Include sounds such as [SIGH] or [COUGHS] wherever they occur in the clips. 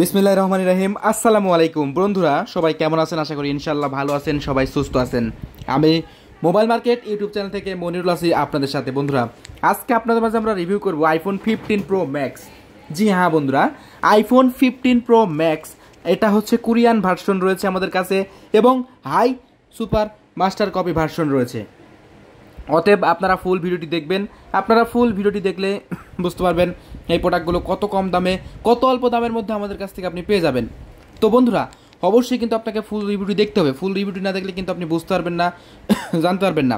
বিসমিল্লাহ রহমান রাহিম আসসালামু আলাইকুম বন্ধুরা সবাই কেমন আছেন আশা করি ইনশাল্লাহ ভালো আছেন সবাই সুস্থ আছেন আমি মোবাইল মার্কেট ইউটিউব চ্যানেল থেকে মনিরুল আছি আপনাদের সাথে বন্ধুরা আজকে আপনাদের মাঝে আমরা রিভিউ করব আইফোন ফিফটিন প্রো ম্যাক্স জি হ্যাঁ বন্ধুরা আইফোন ফিফটিন প্রো ম্যাক্স এটা হচ্ছে কোরিয়ান ভার্সন রয়েছে আমাদের কাছে এবং high super master copy version রয়েছে অতএব আপনারা ফুল ভিডিওটি দেখবেন আপনারা ফুল ভিডিওটি দেখলে [COUGHS] বুঝতে পারবেন এই প্রোডাক্টগুলো কত কম দামে কত অল্প দামের মধ্যে আমাদের কাছ থেকে আপনি পেয়ে যাবেন তো বন্ধুরা অবশ্যই কিন্তু আপনাকে ফুল রিভিউটি দেখতে হবে ফুল রিভিউটি না দেখলে কিন্তু আপনি বুঝতে পারবেন না [COUGHS] জানতে পারবেন না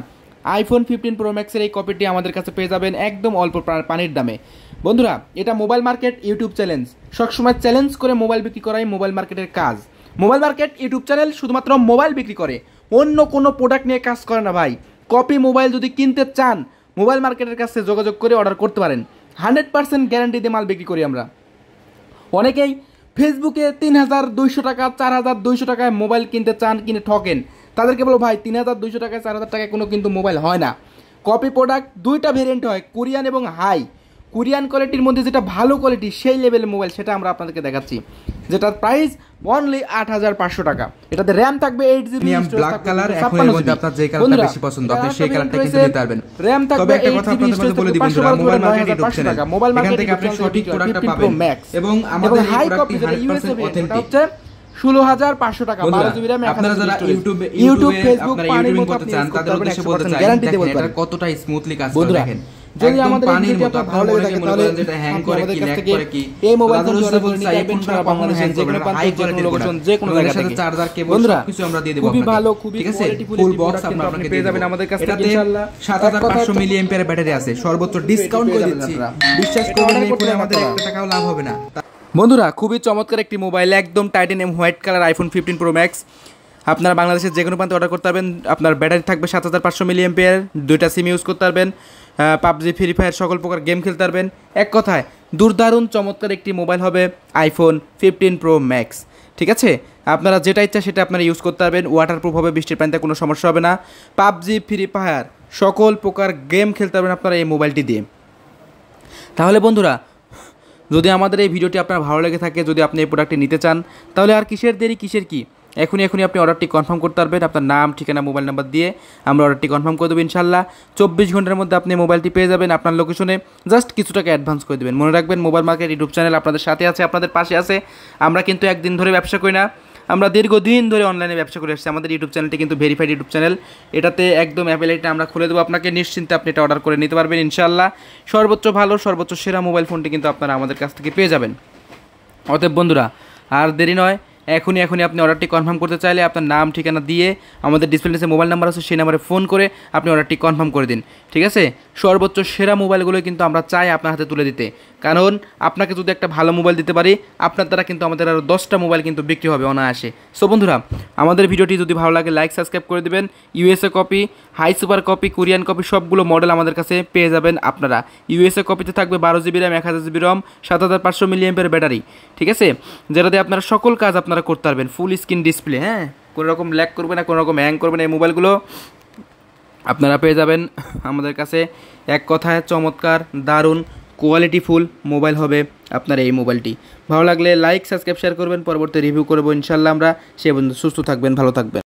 আইফোন ফিফটিন প্রো ম্যাক্সের এই কপিটি আমাদের কাছে পেয়ে যাবেন একদম অল্প পানির দামে বন্ধুরা এটা মোবাইল মার্কেট ইউটিউব চ্যালেঞ্জ সবসময় চ্যালেঞ্জ করে মোবাইল বিক্রি করাই মোবাইল মার্কেটের কাজ মোবাইল মার্কেট ইউটিউব চ্যানেল শুধুমাত্র মোবাইল বিক্রি করে অন্য কোনো প্রোডাক্ট নিয়ে কাজ করে না ভাই কপি মোবাইল যদি কিনতে চান মোবাইল মার্কেটের কাছে যোগাযোগ করে অর্ডার করতে পারেন হান্ড্রেড পার্সেন্ট গ্যারান্টি দিয়ে মাল বিক্রি করি আমরা অনেকেই ফেসবুকে তিন হাজার দুইশো টাকা চার হাজার দুইশো টাকায় মোবাইল কিনতে চান কিনে ঠকেন তাদেরকে বলো ভাই তিন হাজার দুইশো টাকায় চার হাজার টাকায় কোনো কিন্তু মোবাইল হয় না কপি প্রোডাক্ট দুইটা ভেরিয়েন্ট হয় কোরিয়ান এবং হাই কোরিয়ান কোয়ালিটির মধ্যে যেটা ভালো কোয়ালিটি সেই লেভেলের মোবাইল সেটা আমরা আপনাদেরকে দেখাচ্ছি যেটার প্রাইস অনলি আট হাজার পাঁচশো টাকা এটাতে র্যাম থাকবে এইট জিবি ব্ল্যাক কালার আপনার যে কালারটা বেশি পছন্দ আপনি সেই কালারটা কিনতে নিতে পারবেন র্যাম থাকবে এইট জিবি স্টোরেজ বলে দিই বন্ধুরা মোবাইল মার্কেটে ঢুকছেন মোবাইল মার্কেটে থেকে আপনি সঠিক প্রোডাক্টটা পাবেন এবং আমাদের হাই কপি যেটা ইউএসএ এটা হচ্ছে ষোলো হাজার পাঁচশো টাকা বারো জিবি র্যাম আপনারা যারা ইউটিউব ইউটিউব ফেসবুক পানির মতো আপনি চান তাদের উদ্দেশ্যে বলতে চাই গ্যারান্টি কতটা স্মুথলি কাজ করে দেখেন যদি আমাদের এই ভিডিওটা ভালো লেগে থাকে তাহলে আমাদের কাছ থেকে এই মোবাইল ফোন জোড়া করে নিতে পারবেন সারা বাংলাদেশের যে কোনো প্রান্ত যে লোকেশন যে কোনো জায়গা থেকে চার্জার কেবল বন্ধুরা কিছু আমরা দিয়ে দেব খুবই ভালো খুবই ঠিক ফুল বক্স আপনি আপনাকে পেয়ে যাবেন আমাদের কাছ থেকে ইনশাআল্লাহ 7500 মিলি অ্যাম্পিয়ার ব্যাটারি আছে সর্বোচ্চ ডিসকাউন্ট করে দিচ্ছি হ্যাঁ। বিশ্বাস করবেন এই ফোনে আমাদের 1 টাকাও লাভ হবে না বন্ধুরা খুবই চমৎকার একটি মোবাইল একদম titanium white colour iPhone fifteen pro max আপনারা বাংলাদেশের যে কোনো প্রান্তে অর্ডার করতে পারবেন আপনার ব্যাটারি থাকবে সাত হাজার পাঁচশো মিলিয়াম পেয়ার দুইটা সিম ইউজ করতে পারবেন পাবজি ফ্রি ফায়ার সকল প্রকার গেম খেলতে পারবেন এক কথায় দুর্দারুণ চমৎকার একটি মোবাইল হবে আইফোন ফিফটিন প্রো ম্যাক্স ঠিক আছে আপনারা যেটা ইচ্ছা সেটা আপনারা ইউজ করতে পারবেন ওয়াটার প্রুফ হবে বৃষ্টির পানিতে কোনো সমস্যা হবে না পাবজি ফ্রি ফায়ার সকল প্রকার গেম খেলতে পারবেন আপনারা এই মোবাইলটি দিয়ে তাহলে বন্ধুরা যদি আমাদের এই ভিডিওটি আপনার ভালো লেগে থাকে যদি আপনি এই প্রোডাক্টটি নিতে চান তাহলে আর কিসের দেরি কিসের কী এখনই এখনই আপনি অর্ডারটি কনফার্ম করতে পারবেন আপনার নাম ঠিকানা মোবাইল নাম্বার দিয়ে আমরা অর্ডারটি কনফার্ম করে দেবো ইনশাল্লাহ চব্বিশ ঘন্টার মধ্যে আপনি মোবাইলটি পেয়ে যাবেন আপনার লোকেশনে জাস্ট কিছু টাকা অ্যাডভান্স করে দেবেন মনে রাখবেন মোবাইল মার্কেট ইউটিউব চ্যানেল আপনাদের সাথে আছে আপনাদের পাশে আছে আমরা কিন্তু একদিন ধরে ব্যবসা করি না আমরা দীর্ঘদিন ধরে অনলাইনে ব্যবসা করে এসেছি আমাদের ইউটিউব চ্যানেলটি কিন্তু ভেরিফাইড ইউটিউব চ্যানেল এটাতে একদম অ্যাভেলেবলটা আমরা খুলে দেবো আপনাকে নিশ্চিন্তে আপনি এটা অর্ডার করে নিতে পারবেন ইনশাল্লাহ সর্বোচ্চ ভালো সর্বোচ্চ সেরা মোবাইল ফোনটি কিন্তু আপনারা আমাদের কাছ থেকে পেয়ে যাবেন অতএব বন্ধুরা আর দেরি নয় এখনই এখনই আপনি অর্ডারটি কনফার্ম করতে চাইলে আপনার নাম ঠিকানা দিয়ে আমাদের ডিসপ্লেসে মোবাইল নাম্বার আছে সেই নাম্বারে ফোন করে আপনি অর্ডারটি কনফার্ম করে দিন ঠিক আছে সর্বোচ্চ সেরা মোবাইলগুলো কিন্তু আমরা চাই আপনার হাতে তুলে দিতে কারণ আপনাকে যদি একটা ভালো মোবাইল দিতে পারি আপনার দ্বারা কিন্তু আমাদের আরও দশটা মোবাইল কিন্তু বিক্রি হবে অনায়াসে সো বন্ধুরা আমাদের ভিডিওটি যদি ভালো লাগে লাইক সাবস্ক্রাইব করে দেবেন USA copy high super copy Korean copy সবগুলো মডেল আমাদের কাছে পেয়ে যাবেন আপনারা ইউএসএ কপিতে থাকবে বারো জিবি র্যাম এক হাজার জিবি রম সাত হাজার পাঁচশো মিলিয়ামের ব্যাটারি ঠিক আছে যেটা দিয়ে আপনারা সকল কাজ আপনারা করতে পারবেন ফুল স্ক্রিন ডিসপ্লে হ্যাঁ কোনো রকম ল্যাক করবে না কোনো রকম হ্যাং করবে না এই মোবাইলগুলো আপনারা পেয়ে যাবেন আমাদের কাছে এক কথায় চমৎকার দারুণ কোয়ালিটিফুল মোবাইল হবে আপনার এই মোবাইলটি ভালো লাগলে লাইক সাবস্ক্রাইব শেয়ার করবেন পরবর্তী রিভিউ করবো ইনশাল্লাহ আমরা সে বন্ধু সুস্থ থাকবেন ভালো থাকবেন